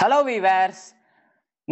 hello viewers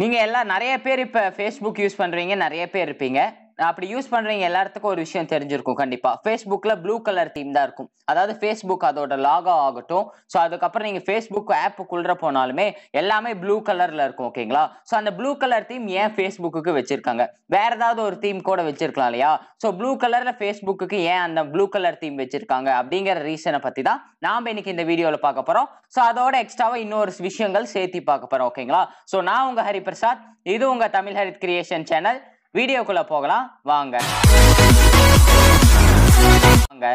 நீங்கள் எல்லாம் நிறைய பேர் இப்போ ஃபேஸ்புக் யூஸ் பண்ணுறீங்க நிறைய பேர் இருப்பீங்க அப்படி யூஸ் பண்றீங்க எல்லாத்துக்கும் ஒரு விஷயம் தெரிஞ்சிருக்கும் கண்டிப்பா ஃபேஸ்புக்ல ப்ளூ கலர் தீம் தான் இருக்கும் அதாவது ஃபேஸ்புக் அதோட லாகோ ஆகட்டும் ஸோ அதுக்கப்புறம் நீங்க ஃபேஸ்புக் ஆப்புக்குள்ள போனாலுமே எல்லாமே ப்ளூ கலர்ல இருக்கும் ஓகேங்களா ஸோ அந்த ப்ளூ கலர் தீம் ஏன் ஃபேஸ்புக்கு வச்சிருக்காங்க வேற ஏதாவது ஒரு தீம் கூட வச்சிருக்கலாம் இல்லையா ஸோ ப்ளூ கலர்ல ஃபேஸ்புக்கு ஏன் அந்த ப்ளூ கலர் தீம் வச்சிருக்காங்க அப்படிங்கிற ரீசனை பத்தி தான் நாம இன்னைக்கு இந்த வீடியோவில் பார்க்க போறோம் ஸோ அதோட எக்ஸ்ட்ராவா இன்னொரு விஷயங்கள் சேர்த்து பார்க்க போறோம் ஓகேங்களா ஸோ நான் உங்க ஹரிபிரசாத் இது உங்க தமிழ் ஹரித் கிரியேஷன் சேனல் வீடியோக்குள்ளே போகலாம் வாங்க வாங்க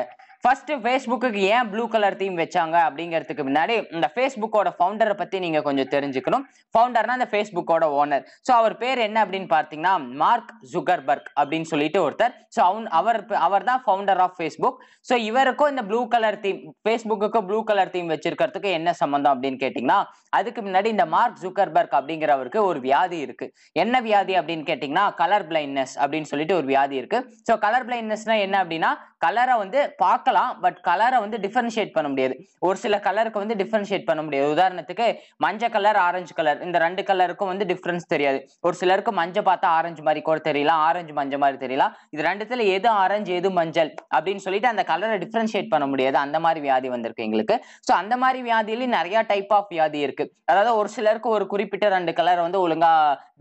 ஃபர்ஸ்ட் ஃபேஸ்புக்கு ஏன் ப்ளூ கலர் தீம் வச்சாங்க அப்படிங்கிறதுக்கு முன்னாடி இந்த ஃபேஸ்புக்கோட ஃபவுண்டரை பத்தி நீங்க கொஞ்சம் தெரிஞ்சுக்கணும் ஃபவுண்டர்னா அந்த ஃபேஸ்புக்கோட ஓனர் ஸோ அவர் பேர் என்ன அப்படின்னு பார்த்தீங்கன்னா மார்க் ஜுகர்பர்க் அப்படின்னு சொல்லிட்டு ஒருத்தர் ஸோ அவன் அவர் அவர் தான் ஃபவுண்டர் ஆஃப் ஃபேஸ்புக் ஸோ இவருக்கும் இந்த ப்ளூ கலர் தீம் ஃபேஸ்புக்கு ப்ளூ கலர் தீம் வச்சிருக்கிறதுக்கு என்ன சம்மந்தம் அப்படின்னு கேட்டிங்கன்னா அதுக்கு முன்னாடி இந்த மார்க் ஜுகர்பர்க் அப்படிங்கிறவருக்கு ஒரு வியாதி இருக்கு என்ன வியாதி அப்படின்னு கேட்டிங்கன்னா கலர் பிளைண்ட்னஸ் அப்படின்னு சொல்லிட்டு ஒரு வியாதி இருக்கு ஸோ கலர் பிளைண்ட்னஸ்னா என்ன அப்படின்னா கலரை வந்து பார்க்க பார்க்கலாம் பட் கலரை வந்து டிஃபரன்ஷியேட் பண்ண முடியாது ஒரு சில கலருக்கு வந்து டிஃபரன்ஷியேட் பண்ண முடியாது உதாரணத்துக்கு மஞ்சள் கலர் ஆரஞ்சு கலர் இந்த ரெண்டு கலருக்கும் வந்து டிஃப்ரென்ஸ் தெரியாது ஒரு சிலருக்கு மஞ்சள் பார்த்தா ஆரஞ்சு மாதிரி கூட தெரியல ஆரஞ்சு மஞ்சள் மாதிரி தெரியல இது ரெண்டுத்துல எது ஆரஞ்சு எது மஞ்சள் அப்படின்னு சொல்லிட்டு அந்த கலரை டிஃபரன்ஷியேட் பண்ண முடியாது அந்த மாதிரி வியாதி வந்திருக்கு எங்களுக்கு ஸோ அந்த மாதிரி வியாதியிலேயும் நிறைய டைப் ஆஃப் வியாதி இருக்கு அதாவது ஒரு சிலருக்கு ஒரு குறிப்பிட்ட ரெண்டு கலர் வந்து ஒழுங்கா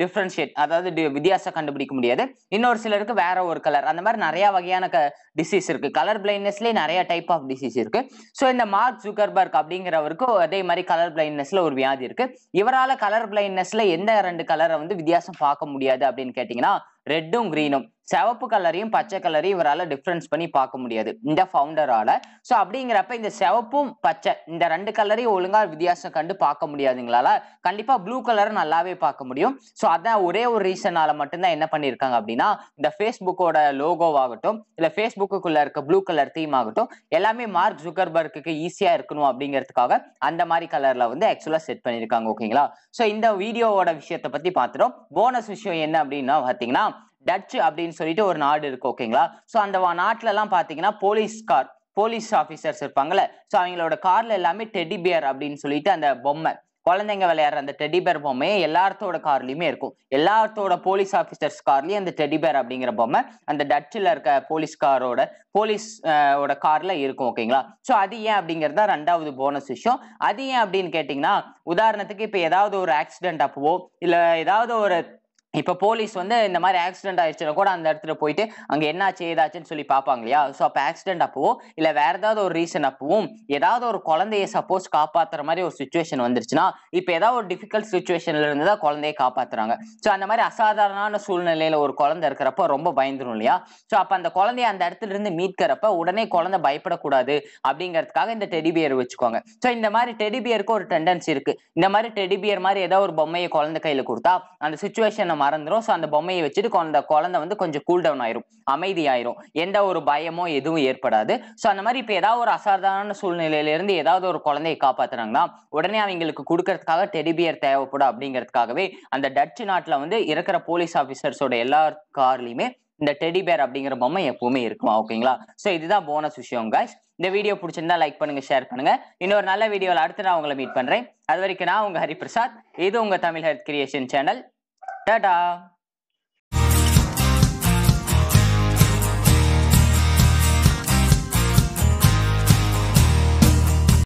டிஃபரன்ஷியேட் அதாவது வித்தியாசம் கண்டுபிடிக்க முடியாது இன்னொரு சிலருக்கு வேற ஒரு கலர் அந்த மாதிரி நிறைய வகையான டிசீஸ் இருக்கு கலர் பிளைண்ட்னஸ்லேயே நிறைய டைப் ஆஃப் டிசீஸ் இருக்கு ஸோ இந்த மார்க் சுகர்பர்க் அப்படிங்கிறவருக்கு அதே மாதிரி கலர் பிளைண்ட்னஸ்ல ஒரு வியாதி இருக்கு இவரால் கலர் பிளைண்ட்னஸ்ல எந்த ரெண்டு கலரை வந்து வித்தியாசம் பார்க்க முடியாது அப்படின்னு கேட்டீங்கன்னா ரெட்டும் கிரீனும் சிவப்பு கலரையும் பச்சை கலரையும் இவரால் டிஃப்ரென்ஸ் பண்ணி பார்க்க முடியாது இந்த ஃபவுண்டரால ஸோ அப்படிங்கிறப்ப இந்த சிவப்பும் பச்சை இந்த ரெண்டு கலரையும் ஒழுங்காக வித்தியாசம் கண்டு பார்க்க முடியாதுங்களால கண்டிப்பாக ப்ளூ கலரை நல்லாவே பார்க்க முடியும் ஸோ அதான் ஒரே ஒரு ரீசனால மட்டும்தான் என்ன பண்ணியிருக்காங்க அப்படின்னா இந்த ஃபேஸ்புக்கோட லோகோவாகட்டும் இல்லை ஃபேஸ்புக்குள்ள இருக்க ப்ளூ கலர் தீம் ஆகட்டும் எல்லாமே மார்க் ஜுக்கர்பர்க்கு ஈஸியாக இருக்கணும் அப்படிங்கிறதுக்காக அந்த மாதிரி கலரில் வந்து ஆக்சுவலா செட் பண்ணியிருக்காங்க ஓகேங்களா ஸோ இந்த வீடியோவோட விஷயத்தை பத்தி பார்த்துட்டோம் போனஸ் விஷயம் என்ன அப்படின்னா பார்த்தீங்கன்னா டச்சு அப்படின்னு சொல்லிட்டு ஒரு நாடு இருக்கு ஓகேங்களா ஸோ அந்த நாட்டுல எல்லாம் பாத்தீங்கன்னா கார் போலீஸ் ஆஃபீஸர்ஸ் இருப்பாங்கல்ல ஸோ அவங்களோட கார்ல எல்லாமே டெடி பியர் அப்படின்னு சொல்லிட்டு அந்த பொம்மை குழந்தைங்க விளையாடுற அந்த டெடிபேர் பொம்மையே எல்லாத்தோட கார்லயுமே இருக்கும் எல்லாத்தோட போலீஸ் ஆஃபீஸர்ஸ் கார்லயும் அந்த டெடிபேர் அப்படிங்கிற பொம்மை அந்த டச்சில் இருக்க போலீஸ் காரோட போலீஸ் ஓட கார்ல இருக்கும் ஓகேங்களா ஸோ அது ஏன் அப்படிங்கிறதா ரெண்டாவது போனஸ் விஷயம் அது ஏன் அப்படின்னு கேட்டிங்கன்னா உதாரணத்துக்கு இப்போ ஏதாவது ஒரு ஆக்சிடென்ட் அப்பவோ இல்லை ஏதாவது ஒரு இப்போ போலீஸ் வந்து இந்த மாதிரி ஆக்சிடென்ட் ஆயிடுச்சு கூட அந்த இடத்துல போயிட்டு அங்கே என்னாச்சு ஏதாச்சுன்னு சொல்லி பார்ப்பாங்க இல்லையா ஸோ அப்போ ஆக்சிடென்ட் அப்போ இல்லை வேற ஏதாவது ஒரு ரீசன் அப்பவும் ஏதாவது ஒரு குழந்தைய சப்போஸ் காப்பாற்றுற மாதிரி ஒரு சுச்சுவேஷன் வந்துருச்சுன்னா இப்போ ஏதாவது ஒரு டிஃபிகல்ட் சுச்சுவேஷன்ல இருந்து தான் குழந்தைய காப்பாத்துறாங்க ஸோ அந்த மாதிரி அசாதாரணமான சூழ்நிலையில ஒரு குழந்தை இருக்கிறப்ப ரொம்ப பயந்துரும் இல்லையா ஸோ அப்போ அந்த குழந்தைய அந்த இடத்துல இருந்து மீட்கிறப்ப உடனே குழந்தை பயப்படக்கூடாது அப்படிங்கிறதுக்காக இந்த டெடிபியர் வச்சுக்கோங்க ஸோ இந்த மாதிரி டெடிபியருக்கு ஒரு டெண்டன்சி இருக்கு இந்த மாதிரி டெடிபியர் மாதிரி ஏதாவது ஒரு பொம்மையை குழந்தை கையில் கொடுத்தா அந்த சுச்சுவேஷன் மறந்துடும் ஸோ அந்த பொம்மையை வச்சுட்டு அந்த குழந்தை வந்து கொஞ்சம் கூல் டவுன் ஆயிரும் அமைதி ஆயிரும் எந்த ஒரு பயமோ எதுவும் ஏற்படாது ஸோ அந்த மாதிரி இப்போ ஏதாவது ஒரு அசாதாரண சூழ்நிலையிலிருந்து ஏதாவது ஒரு குழந்தையை காப்பாத்துறாங்கன்னா உடனே அவங்களுக்கு கொடுக்கறதுக்காக டெடிபியர் தேவைப்படும் அப்படிங்கிறதுக்காகவே அந்த டச்சு நாட்டில் வந்து இருக்கிற போலீஸ் ஆஃபீஸர்ஸோட எல்லா கார்லையுமே இந்த டெடிபேர் அப்படிங்கிற பொம்மை எப்பவுமே இருக்குமா ஓகேங்களா ஸோ இதுதான் போனஸ் விஷயம் கைஸ் இந்த வீடியோ பிடிச்சிருந்தா லைக் பண்ணுங்க ஷேர் பண்ணுங்க இன்னொரு நல்ல வீடியோவில் அடுத்து நான் உங்களை மீட் பண்றேன் அது வரைக்கும் நான் உங்க ஹரிபிரசாத் இது உங்க Tamil health creation channel Tata